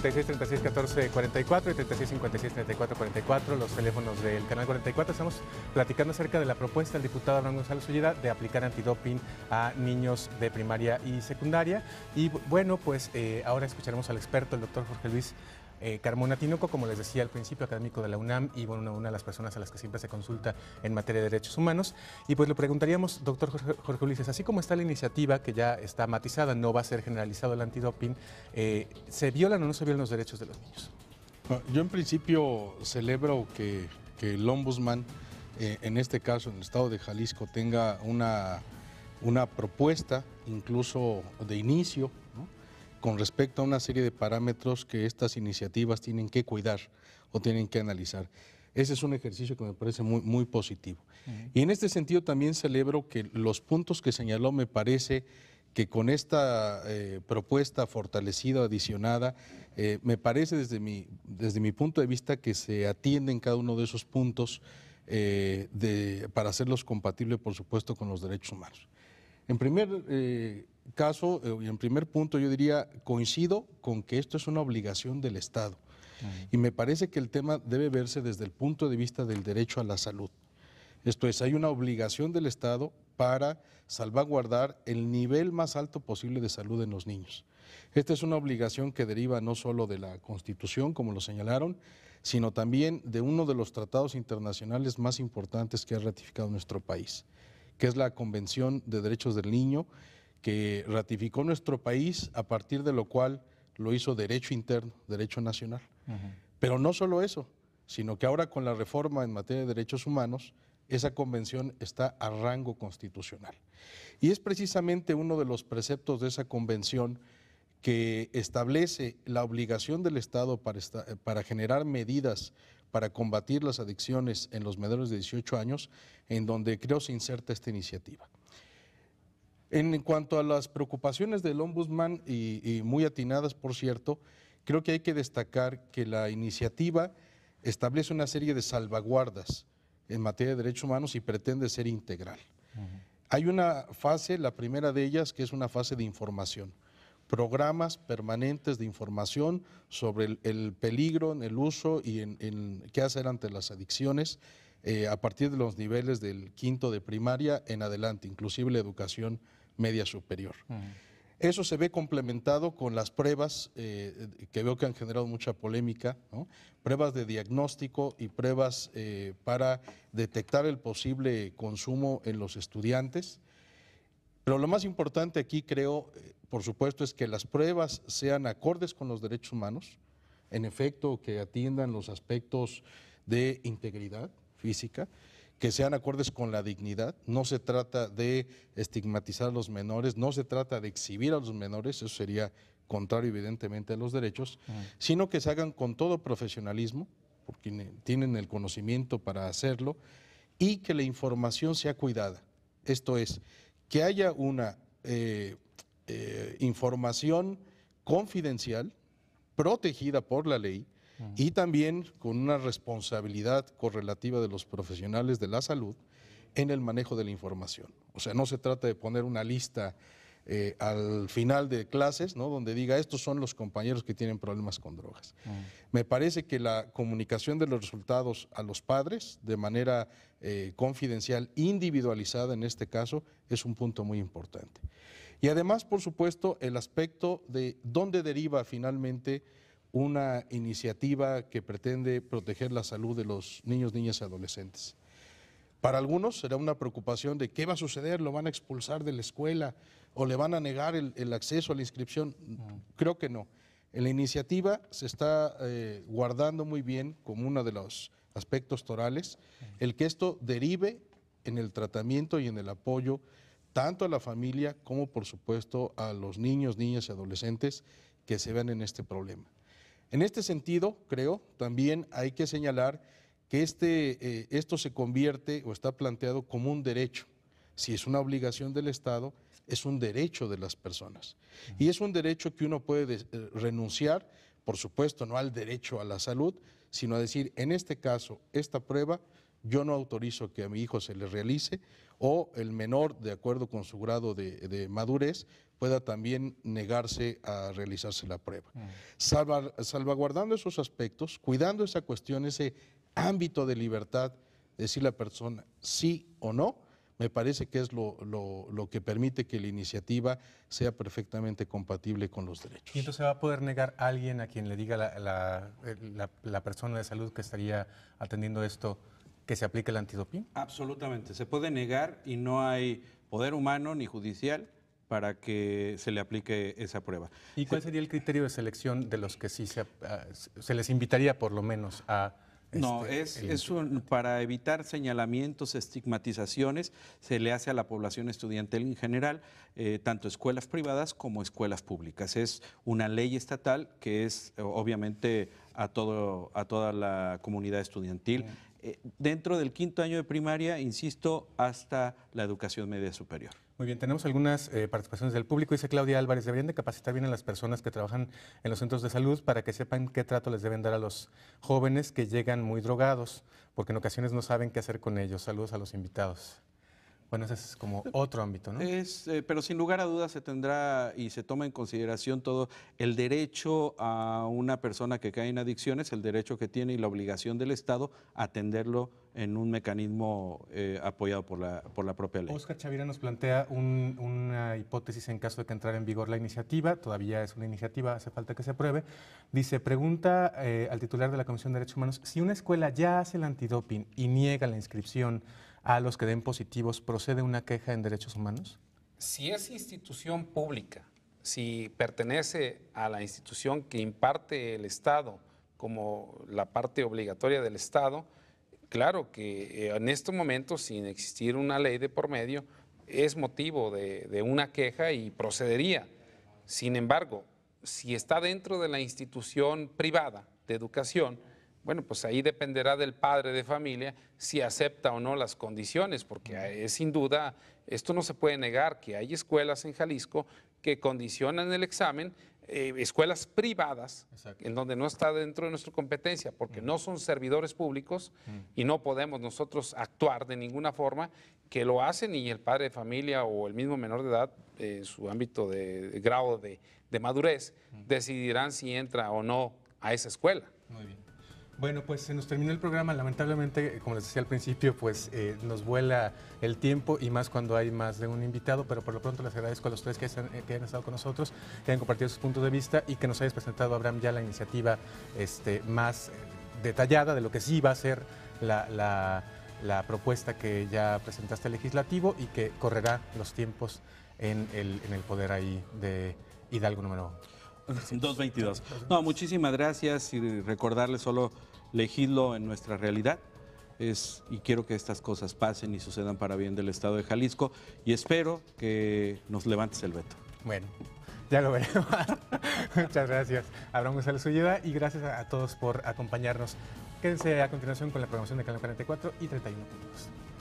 36 36 14 44 y 36 56 34 44, los teléfonos del canal 44. Estamos platicando acerca de la propuesta del diputado Abraham Gonzalo de aplicar antidoping a niños de primaria y secundaria. Y bueno, pues eh, ahora escucharemos al experto, el doctor Jorge Luis eh, Carmona Tinoco, como les decía al principio, académico de la UNAM y bueno, una de las personas a las que siempre se consulta en materia de derechos humanos. Y pues le preguntaríamos, doctor Jorge, Ulises, así como está la iniciativa que ya está matizada, no va a ser generalizado el antidoping, eh, ¿se violan o no se violan los derechos de los niños? Ah, yo en principio celebro que, el ombudsman, eh, en este caso en el estado de Jalisco, tenga una, una propuesta incluso de inicio, ¿no? con respecto a una serie de parámetros que estas iniciativas tienen que cuidar o tienen que analizar. Ese es un ejercicio que me parece muy, positivo. Y en este sentido también celebro que los puntos que señaló me parece que con esta eh, propuesta fortalecida, adicionada, eh, me parece desde mi, desde mi punto de vista que se atienden cada uno de esos puntos eh, para hacerlos compatibles, por supuesto, con los derechos humanos. En primer caso, y eh, en primer punto, yo diría, coincido con que esto es una obligación del Estado. Y me parece que el tema debe verse desde el punto de vista del derecho a la salud. Esto es, hay una obligación del Estado para salvaguardar el nivel más alto posible de salud en los niños. Esta es una obligación que deriva no solo de la Constitución, como lo señalaron, sino también de uno de los tratados internacionales más importantes que ha ratificado nuestro país, que es la Convención de Derechos del Niño, que ratificó nuestro país, a partir de lo cual lo hizo derecho interno, derecho nacional. Pero no solo eso, sino que ahora con la reforma en materia de derechos humanos, esa convención está a rango constitucional. Y es precisamente uno de los preceptos de esa convención que establece la obligación del Estado para, para generar medidas para combatir las adicciones en los menores de 18 años, en donde creo se inserta esta iniciativa. En cuanto a las preocupaciones del ombudsman, y, muy atinadas por cierto, creo que hay que destacar que la iniciativa establece una serie de salvaguardas en materia de derechos humanos y pretende ser integral. Hay una fase, la primera de ellas, que es una fase de información programas permanentes de información sobre el, peligro en el uso y en, qué hacer ante las adicciones eh, a partir de los niveles del quinto de primaria en adelante, inclusive la educación media superior. Eso se ve complementado con las pruebas eh, que veo que han generado mucha polémica, pruebas de diagnóstico y pruebas eh, para detectar el posible consumo en los estudiantes. Pero lo más importante aquí creo, eh, por supuesto, es que las pruebas sean acordes con los derechos humanos, en efecto, que atiendan los aspectos de integridad física, que sean acordes con la dignidad. No se trata de estigmatizar a los menores, no se trata de exhibir a los menores, eso sería contrario evidentemente a los derechos, sino que se hagan con todo profesionalismo, porque tienen el conocimiento para hacerlo, y que la información sea cuidada. Esto es, que haya una eh, eh, información confidencial, protegida por la ley, y también con una responsabilidad correlativa de los profesionales de la salud en el manejo de la información. O sea, no se trata de poner una lista eh, al final de clases, ¿no? Donde diga, estos son los compañeros que tienen problemas con drogas. Mm. Me parece que la comunicación de los resultados a los padres de manera eh, confidencial, individualizada en este caso, es un punto muy importante. Y además, por supuesto, el aspecto de dónde deriva finalmente una iniciativa que pretende proteger la salud de los niños, niñas y adolescentes. Para algunos será una preocupación de qué va a suceder, lo van a expulsar de la escuela o le van a negar el, acceso a la inscripción. Mm. Creo que no. En la iniciativa se está eh, guardando muy bien, como uno de los aspectos torales, mm. el que esto derive en el tratamiento y en el apoyo tanto a la familia como, por supuesto, a los niños, niñas y adolescentes que se ven en este problema. En este sentido, creo, también hay que señalar que este, eh, esto se convierte o está planteado como un derecho. Si es una obligación del Estado, es un derecho de las personas. Y es un derecho que uno puede eh, renunciar, por supuesto, no al derecho a la salud, sino a decir, en este caso, esta prueba yo no autorizo que a mi hijo se le realice, o el menor, de acuerdo con su grado de, madurez, pueda también negarse a realizarse la prueba. Mm. salvaguardando esos aspectos, cuidando esa cuestión, ese ámbito de libertad, decir la persona sí o no, me parece que es lo, que permite que la iniciativa sea perfectamente compatible con los derechos. ¿Y entonces va a poder negar a alguien a quien le diga la persona de salud que estaría atendiendo esto? que se aplique el antidoping? Absolutamente. Se puede negar y no hay poder humano ni judicial para que se le aplique esa prueba. ¿Y cuál sería el criterio de selección de los que sí se, ah, se les invitaría por lo menos a... no, este, es, es un, para evitar señalamientos, estigmatizaciones, se le hace a la población estudiantil en general, eh, tanto escuelas privadas como escuelas públicas. Es una ley estatal que es obviamente a, todo, a toda la comunidad estudiantil. Eh, dentro del quinto año de primaria, insisto, hasta la educación media superior. Muy bien, tenemos algunas eh, participaciones del público. Dice Claudia Álvarez, deberían de capacitar bien a las personas que trabajan en los centros de salud para que sepan qué trato les deben dar a los jóvenes que llegan muy drogados, porque en ocasiones no saben qué hacer con ellos. Saludos a los invitados. Bueno, ese es como otro ámbito, ¿no? Es, eh, pero sin lugar a dudas se tendrá y se toma en consideración todo el derecho a una persona que cae en adicciones, el derecho que tiene y la obligación del Estado a atenderlo en un mecanismo eh, apoyado por la, por la propia ley. Oscar Chavira nos plantea una hipótesis en caso de que entrara en vigor la iniciativa, todavía es una iniciativa, hace falta que se apruebe. Dice, pregunta eh, al titular de la Comisión de Derechos Humanos, si una escuela ya hace el antidoping y niega la inscripción, a los que den positivos, ¿procede una queja en derechos humanos? Si es institución pública, si pertenece a la institución que imparte el Estado como la parte obligatoria del Estado, claro que eh, en estos momentos, sin existir una ley de por medio, es motivo de, de una queja y procedería. Sin embargo, si está dentro de la institución privada de educación, bueno, pues ahí dependerá del padre de familia si acepta o no las condiciones, porque es, sin duda, esto no se puede negar, que hay escuelas en Jalisco que condicionan el examen, eh, escuelas privadas, en donde no está dentro de nuestra competencia, porque no son servidores públicos y no podemos nosotros actuar de ninguna forma, que lo hacen y el padre de familia o el mismo menor de edad, en su ámbito de, grado de, madurez, decidirán si entra o no a esa escuela. Muy bien. Bueno, pues se nos terminó el programa. Lamentablemente, eh, como les decía al principio, pues eh, nos vuela el tiempo y más cuando hay más de un invitado. Pero por lo pronto les agradezco a los tres eh, que, han estado con nosotros, que hayan compartido sus puntos de vista y que nos hayas presentado, Abraham, ya la iniciativa este, más detallada de lo que sí va a ser la, propuesta que ya presentaste al legislativo y que correrá los tiempos en el, en el poder ahí de Hidalgo número 222. No, muchísimas gracias y recordarles solo legislo en nuestra realidad. Es, y quiero que estas cosas pasen y sucedan para bien del Estado de Jalisco y espero que nos levantes el veto. Bueno, ya lo veremos. Muchas gracias, Abraham González Ulleda, y gracias a, todos por acompañarnos. Quédense a continuación con la programación de Canal 44 y 31